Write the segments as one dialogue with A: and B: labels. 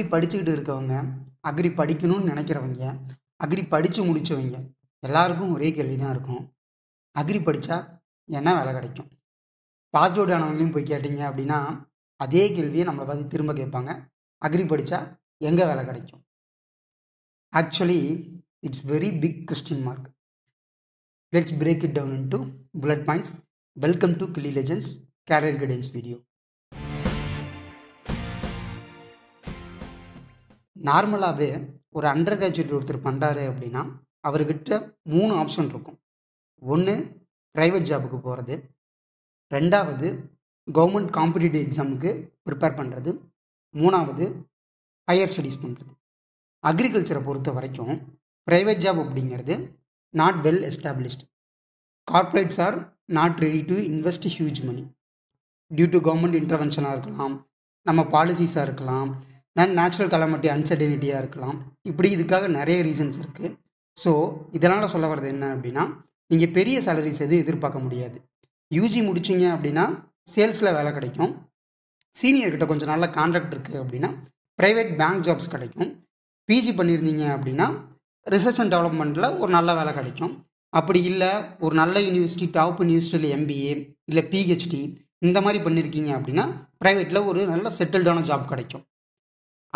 A: agri படிச்சுக்கிட்டு இருக்கவங்க agri படிக்கணும்னு நினைக்கிறவங்க அக்ரி படித்து முடித்தவங்க எல்லாருக்கும் ஒரே கேள்வி தான் இருக்கும் அக்ரி படித்தா என்ன வேலை கிடைக்கும் பாஸ்வேர்டு அவுட் ஆனவங்களையும் போய் கேட்டிங்க அப்படின்னா அதே கேள்வியை நம்மளை பார்த்து திரும்ப கேட்பாங்க அக்ரி படித்தா எங்கே வேலை கிடைக்கும் actually it's very big question mark let's break it down in two bullet points welcome to Killi legends career guidance video நார்மலாகவே ஒரு அண்டர் கிராஜுவேட் ஒருத்தர் பண்ணுறாரு அப்படின்னா அவர்கிட்ட மூணு ஆப்ஷன் இருக்கும் ஒன்று ப்ரைவேட் ஜாபுக்கு போகிறது ரெண்டாவது கவர்மெண்ட் காம்படிட்டிவ் எக்ஸாமுக்கு ப்ரிப்பேர் பண்ணுறது மூணாவது ஹையர் ஸ்டடீஸ் பண்ணுறது அக்ரிகல்ச்சரை பொறுத்த வரைக்கும் ப்ரைவேட் ஜாப் அப்படிங்கிறது not well established corporates are not ready to invest huge money due to government இன்டர்வென்ஷனாக இருக்கலாம் நம்ம பாலிசிஸாக இருக்கலாம் நான் நேச்சுரல் கலாமட்டி அன்சர்டனிட்டியாக இருக்கலாம் இப்படி இதுக்காக நிறைய ரீசன்ஸ் இருக்குது ஸோ இதனால் சொல்ல வர்றது என்ன அப்படின்னா நீங்கள் பெரிய சேலரிஸ் எதுவும் எதிர்பார்க்க முடியாது யூஜி முடிச்சிங்க அப்படின்னா சேல்ஸில் வேலை கிடைக்கும் சீனியர்கிட்ட கொஞ்சம் நல்ல கான்ட்ராக்ட் இருக்குது அப்படின்னா ப்ரைவேட் பேங்க் ஜாப்ஸ் கிடைக்கும் பிஜி பண்ணியிருந்தீங்க அப்படின்னா ரிசர்ச் அண்ட் டெவலப்மெண்ட்டில் ஒரு நல்ல வேலை கிடைக்கும் அப்படி இல்லை ஒரு நல்ல யூனிவர்சிட்டி டாப் யூனிவர்சிட்டியில் எம்பிஏ இல்லை பிஹெச்டி இந்த மாதிரி பண்ணியிருக்கீங்க அப்படின்னா ப்ரைவேட்டில் ஒரு நல்ல செட்டில்டான ஜாப் கிடைக்கும்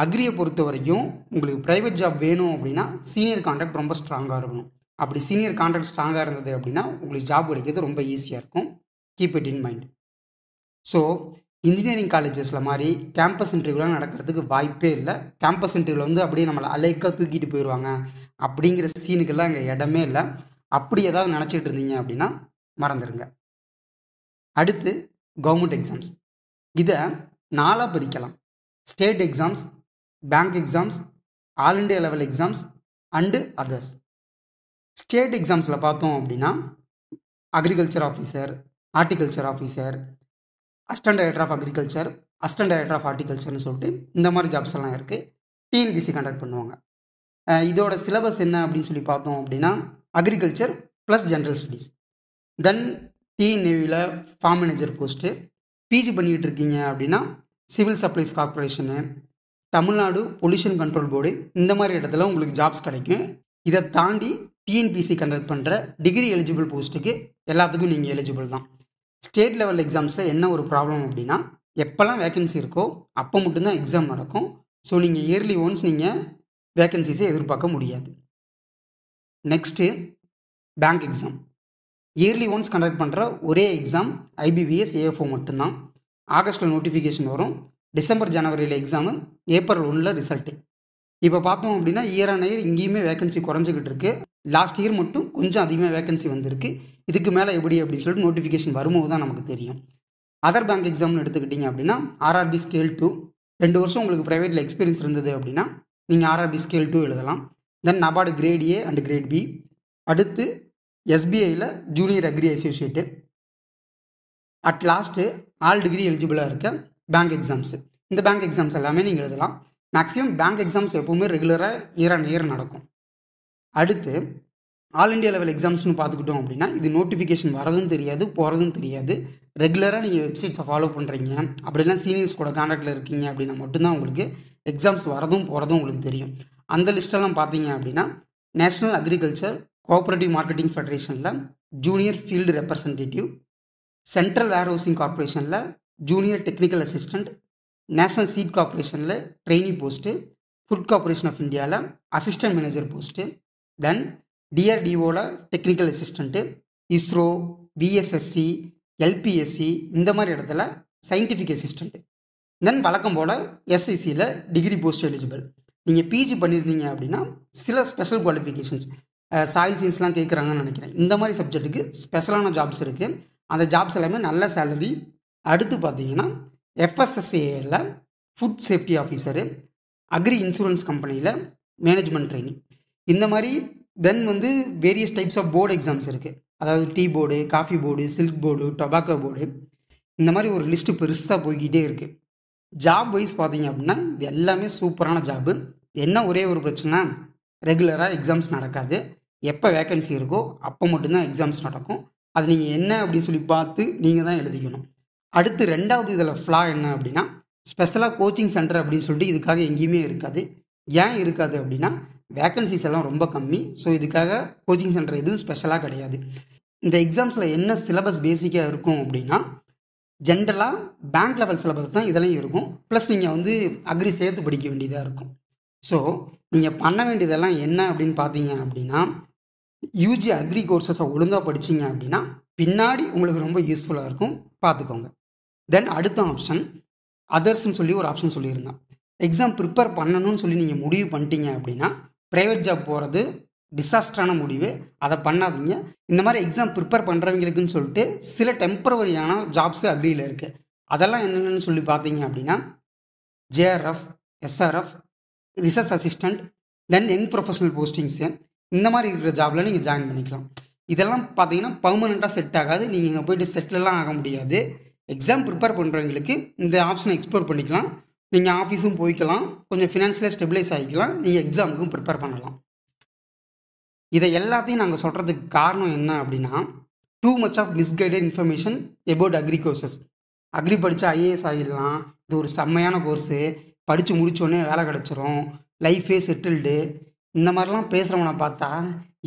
A: அக்ரியை பொறுத்த வரைக்கும் உங்களுக்கு ப்ரைவேட் ஜாப் வேணும் அப்படின்னா சீனியர் கான்ட்ராக்ட் ரொம்ப ஸ்ட்ராங்காக இருக்கணும் அப்படி சீனியர் கான்ட்ராக்ட் ஸ்ட்ராங்காக இருந்தது அப்படின்னா உங்களுக்கு ஜாப் கிடைக்கிறது ரொம்ப ஈஸியாக இருக்கும் keep it in mind so engineering காலேஜஸில் மாதிரி கேம்பஸ் இன்டர்வியூலாம் நடக்கிறதுக்கு வாய்ப்பே இல்லை கேம்பஸ் இன்டர்வியூவில் வந்து அப்படியே நம்மளை அலைக்காக தூக்கிட்டு போயிடுவாங்க அப்படிங்கிற சீனுக்கெல்லாம் இங்கே இடமே இல்லை அப்படி ஏதாவது நினச்சிட்டு இருந்தீங்க அப்படின்னா மறந்துடுங்க அடுத்து கவர்மெண்ட் எக்ஸாம்ஸ் இதை நாளாக பிரிக்கலாம் state exams bank exams all India level exams and others state எக்ஸாம்ஸில் பார்த்தோம் அப்படின்னா agriculture officer horticulture officer assistant director of agriculture assistant director of ஆர்டிகல்ச்சர்னு சொல்லிட்டு இந்த மாதிரி ஜாப்ஸ் எல்லாம் இருக்குது டிஎன்பிசி கண்டக்ட் பண்ணுவாங்க இதோட சிலபஸ் என்ன அப்படின்னு சொல்லி பார்த்தோம் அப்படின்னா agriculture plus general studies then டிஎன்ஏவியில் ஃபார்ம் மேனேஜர் போஸ்ட்டு பிஜி பண்ணிகிட்டு இருக்கீங்க அப்படின்னா civil supplies corporation Tamil Nadu pollution control board இந்த மாதிரி இடத்துல உங்களுக்கு ஜாப்ஸ் கிடைக்கும் இதை தாண்டி டிஎன்பிசி கண்டக்ட் பண்ணுற டிகிரி எலிஜிபிள் போஸ்ட்டுக்கு எல்லாத்துக்கும் நீங்கள் எலிஜிபிள் தான் ஸ்டேட் லெவல் எக்ஸாம்ஸில் என்ன ஒரு ப்ராப்ளம் அப்படின்னா எப்போல்லாம் வேகன்சி இருக்கோ அப்போ மட்டும்தான் எக்ஸாம் நடக்கும் ஸோ நீங்கள் இயர்லி ஒன்ஸ் நீங்கள் வேகன்சிஸை எதிர்பார்க்க முடியாது next bank exam yearly once conduct பண்ணுற ஒரே எக்ஸாம் ஐபிபிஎஸ் ஏஎஃப்ஓ மட்டும்தான் ஆகஸ்ட்டில் நோட்டிஃபிகேஷன் வரும் டிசம்பர் ஜனவரியில் எக்ஸாமு ஏப்ரல் ஒன்றில் ரிசல்ட்டு இப்போ பார்த்தோம் அப்படின்னா இயர் ஆன் இயர் இங்கேயுமே வேகன்சி குறைஞ்சிக்கிட்டு இருக்கு லாஸ்ட் இயர் மட்டும் கொஞ்சம் அதிகமாக வேகன்சி வந்திருக்கு இதுக்கு மேலே எப்படி அப்படின்னு சொல்லிட்டு நோட்டிஃபிகேஷன் வரும்போது தான் நமக்கு தெரியும் அதர் பேங்க் எக்ஸாம்னு எடுத்துக்கிட்டிங்க அப்படின்னா ஆர்ஆர்பி ஸ்கேல் டூ ரெண்டு வருஷம் உங்களுக்கு ப்ரைவேட்டில் எக்ஸ்பீரியன்ஸ் இருந்தது அப்படின்னா நீங்கள் ஆர்ஆர்பி ஸ்கேல் டூ எழுதலாம் then NABARD grade A and grade B அடுத்து எஸ்பிஐயில் junior agri associate at last all degree எலிஜிபிளாக இருக்கேன் பேங்க் எக்ஸாம்ஸு இந்த பேங்க் எக்ஸாம்ஸ் எல்லாமே நீங்கள் எழுதலாம் மேக்ஸிமம் பேங்க் எக்ஸாம்ஸ் எப்போவுமே ரெகுலராக இயர் அண்ட் இயர் நடக்கும் அடுத்து ஆல் இண்டியா லெவல் எக்ஸாம்ஸ்னு பார்த்துக்கிட்டோம் அப்படின்னா இது நோட்டிஃபிகேஷன் வரதும் தெரியாது போகிறதும் தெரியாது ரெகுலராக நீங்கள் வெப்சைட்ஸை ஃபாலோ பண்ணுறீங்க அப்படிலாம் சீனியர்ஸ் கூட காண்டாக்டில் இருக்கீங்க அப்படின்னா மட்டும்தான் உங்களுக்கு எக்ஸாம்ஸ் வரதும் போகிறதும் உங்களுக்கு தெரியும் அந்த லிஸ்ட்டெல்லாம் பார்த்தீங்க அப்படின்னா நேஷ்னல் அக்ரிகல்ச்சர் கோஆப்ரேட்டிவ் மார்க்கெட்டிங் ஃபெடரேஷனில் junior field representative central warehousing கார்பரேஷனில் junior technical assistant national seed கார்பரேஷனில் trainee post food corporation of இந்தியாவில் அசிஸ்டன்ட் மேனேஜர் போஸ்ட்டு தென் டிஆர்டிஓவில் technical assistant ISRO BSSC LPSC இந்த மாதிரி இடத்துல சயின்டிஃபிக் அசிஸ்டண்ட்டு தென் வழக்கம் போல் எஸ்ஐசியில் டிகிரி போஸ்ட் எலிஜிபிள் நீங்கள் பிஜி பண்ணியிருந்தீங்க அப்படின்னா சில ஸ்பெஷல் குவாலிஃபிகேஷன்ஸ் சாயில் சயின்ஸ்லாம் கேட்குறாங்கன்னு நினைக்கிறேன் இந்த மாதிரி சப்ஜெக்ட்டுக்கு ஸ்பெஷலான ஜாப்ஸ் இருக்குது அந்த ஜாப்ஸ் எல்லாமே நல்ல சேலரி அடுத்து பார்த்தீங்கன்னா எஃப்எஸ்எஸ்ஏல food safety officer agri insurance கம்பெனியில் மேனேஜ்மெண்ட் ட்ரைனிங் இந்த மாதிரி தென் வந்து various types of board exams இருக்குது அதாவது tea board coffee board silk board tobacco board இந்த மாதிரி ஒரு லிஸ்ட்டு பெருசாக போய்கிட்டே இருக்குது ஜாப் வைஸ் பார்த்தீங்க அப்படின்னா இது எல்லாமே சூப்பரான ஜாப்பு என்ன ஒரே ஒரு பிரச்சனை ரெகுலராக எக்ஸாம்ஸ் நடக்காது எப்போ வேக்கன்சி இருக்கோ அப்போ மட்டும்தான் எக்ஸாம்ஸ் நடக்கும் அது நீங்கள் என்ன அப்படின்னு சொல்லி பார்த்து நீங்கள் தான் எழுதிக்கணும் அடுத்து ரெண்டாவது இதில் ஃப்ளா என்ன அப்படின்னா ஸ்பெஷலாக கோச்சிங் சென்டர் அப்படின்னு சொல்லிட்டு இதுக்காக எங்கேயுமே இருக்காது ஏன் இருக்காது அப்படின்னா வேக்கன்சிஸ் எல்லாம் ரொம்ப கம்மி ஸோ இதுக்காக கோச்சிங் சென்டர் எதுவும் ஸ்பெஷலாக கிடையாது இந்த எக்ஸாம்ஸில் என்ன சிலபஸ் பேசிக்காக இருக்கும் அப்படின்னா ஜென்ரலாக பேங்க் லெவல் சிலபஸ் தான் இதெல்லாம் இருக்கும் ப்ளஸ் நீங்கள் வந்து அக்ரி சேர்த்து படிக்க வேண்டியதாக இருக்கும் ஸோ நீங்கள் பண்ண வேண்டியதெல்லாம் என்ன அப்படின்னு பார்த்தீங்க அப்படின்னா யூஜி அக்ரி கோர்சஸை ஒழுங்காக படிச்சிங்க அப்படின்னா பின்னாடி உங்களுக்கு ரொம்ப யூஸ்ஃபுல்லாக இருக்கும் பார்த்துக்கோங்க தென் அடுத்த ஆப்ஷன் அதர்ஸ்ன்னு சொல்லி ஒரு ஆப்ஷன் சொல்லியிருந்தான் எக்ஸாம் ப்ரிப்பேர் பண்ணணும்னு சொல்லி நீங்கள் முடிவு பண்ணிட்டீங்க அப்படின்னா ப்ரைவேட் ஜாப் போகிறது டிசாஸ்டரான முடிவு அதை பண்ணாதீங்க இந்த மாதிரி எக்ஸாம் ப்ரிப்பேர் பண்ணுறவங்களுக்குன்னு சொல்லிட்டு சில டெம்பரவரியான ஜாப்ஸு அக்ரியில் இருக்குது அதெல்லாம் என்னென்னு சொல்லி பார்த்தீங்க அப்படின்னா JRF SRF research assistant then young professional postings இந்த மாதிரி இருக்கிற ஜாப்பில் நீங்கள் ஜாயின் பண்ணிக்கலாம் இதெல்லாம் பார்த்தீங்கன்னா பர்மனெண்ட்டாக செட் ஆகாது நீங்கள் இங்கே போயிட்டு செட்டிலெலாம் ஆக முடியாது எக்ஸாம் ப்ரிப்பேர் பண்ணுறவங்களுக்கு இந்த ஆப்ஷனை எக்ஸ்ப்ளோர் பண்ணிக்கலாம் நீங்கள் ஆஃபீஸும் போய்க்கலாம் கொஞ்சம் ஃபினான்ஷியலாக ஸ்டெபிலைஸ் ஆகிக்கலாம் நீங்கள் எக்ஸாமுக்கும் ப்ரிப்பேர் பண்ணலாம் இதை எல்லாத்தையும் நாங்கள் சொல்கிறதுக்கு காரணம் என்ன அப்படின்னா too much of misguided information about agri courses agri படித்தா ஐஏஎஸ் ஆகிடலாம் இது ஒரு செம்மையான கோர்ஸு படித்து முடித்தோடனே வேலை கிடச்சிரும் லைஃபே செட்டில்டு இந்த மாதிரிலாம் பேசுகிறவனை பார்த்தா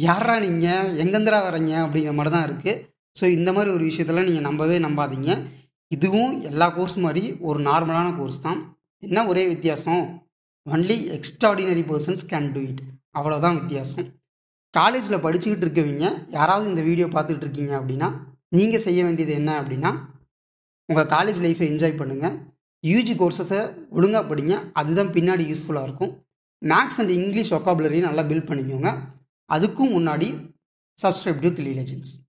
A: யாரா நீங்கள் எங்கேந்திரா வரீங்க அப்படிங்கிற மாதிரி தான் இருக்குது ஸோ இந்த மாதிரி ஒரு விஷயத்தெல்லாம் நீங்கள் நம்பவே நம்பாதீங்க இதுவும் எல்லா கோர்ஸ் மாதிரி ஒரு நார்மலான கோர்ஸ் தான் என்ன ஒரே வித்தியாசம் only extraordinary persons can do it அவ்வளோதான் வித்தியாசம் காலேஜில் படிச்சுக்கிட்டு இருக்கவங்க யாராவது இந்த வீடியோ பார்த்துக்கிட்டு இருக்கீங்க அப்படின்னா நீங்கள் செய்ய வேண்டியது என்ன அப்படின்னா உங்கள் காலேஜ் லைஃப்பை என்ஜாய் பண்ணுங்கள் யூஜி கோர்ஸஸை ஒழுங்காக படிங்க அதுதான் பின்னாடி யூஸ்ஃபுல்லாக இருக்கும் மேக்ஸ் அண்ட் இங்கிலீஷ் ஒக்காபுலரியும் நல்லா பில்ட் பண்ணிக்கோங்க அதுக்கும் முன்னாடி சப்ஸ்கிரைப் டு கிளி